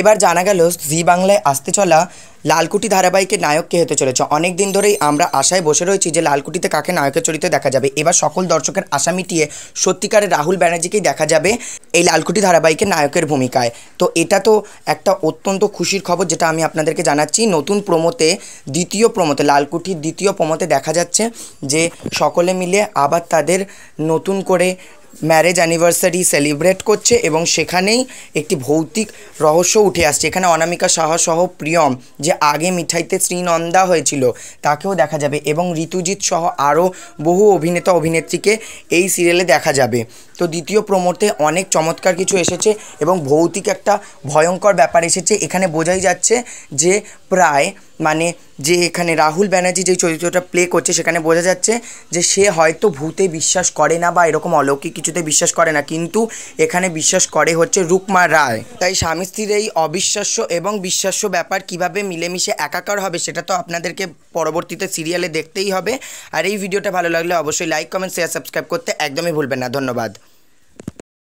এবার জানা গেল জি বাংলায় আসতে চলা লালকুটি ধারাবাহিকের নায়ক কে হতে চলেছে অনেক দিন ধরেই আমরা আশায় বসে রয়েছি যে লালকুটিতে কাকে নায়কের চরিত্রে দেখা যাবে এবার সকল দর্শকের আশা মিটিয়ে সত্যিকারের রাহুল ব্যানার্জিকেই দেখা যাবে এই লালকুটি ধারাবাহিকের নায়কের ভূমিকায় তো এটা তো একটা অত্যন্ত খুশির খবর যেটা আমি আপনাদেরকে জানাচ্ছি নতুন প্রমোতে দ্বিতীয় প্রমোতে লালকুঠির দ্বিতীয় প্রমোতে দেখা যাচ্ছে যে সকলে মিলে আবার তাদের নতুন করে ম্যারেজ অ্যানিভার্সারি সেলিব্রেট করছে এবং সেখানেই একটি ভৌতিক রহস্য উঠে আসছে এখানে অনামিকা সাহা সহ প্রিয়ম যে আগে মিঠাইতে শ্রীনন্দা হয়েছিল তাকেও দেখা যাবে এবং ঋতুজিৎ সহ আরও বহু অভিনেতা অভিনেত্রীকে এই সিরিয়ালে দেখা যাবে তো দ্বিতীয় প্রমোতে অনেক চমৎকার কিছু এসেছে এবং ভৌতিক একটা ভয়ঙ্কর ব্যাপার এসেছে এখানে বোঝাই যাচ্ছে যে প্রায় মানে যে এখানে রাহুল ব্যানার্জি যে চরিত্রটা প্লে করছে সেখানে বোঝা যাচ্ছে যে সে হয়তো ভূতে বিশ্বাস করে না বা এরকম অলৌকিক কিছুতে বিশ্বাস করে না কিন্তু এখানে বিশ্বাস করে হচ্ছে রুকমা রায় তাই স্বামী স্ত্রীর এই অবিশ্বাস্য এবং বিশ্বাস্য ব্যাপার কিভাবে মিলেমিশে একাকার হবে সেটা তো আপনাদেরকে পরবর্তীতে সিরিয়ালে দেখতেই হবে আর এই ভিডিওটা ভালো লাগলে অবশ্যই লাইক কমেন্ট শেয়ার সাবস্ক্রাইব করতে একদমই ভুলবেন না ধন্যবাদ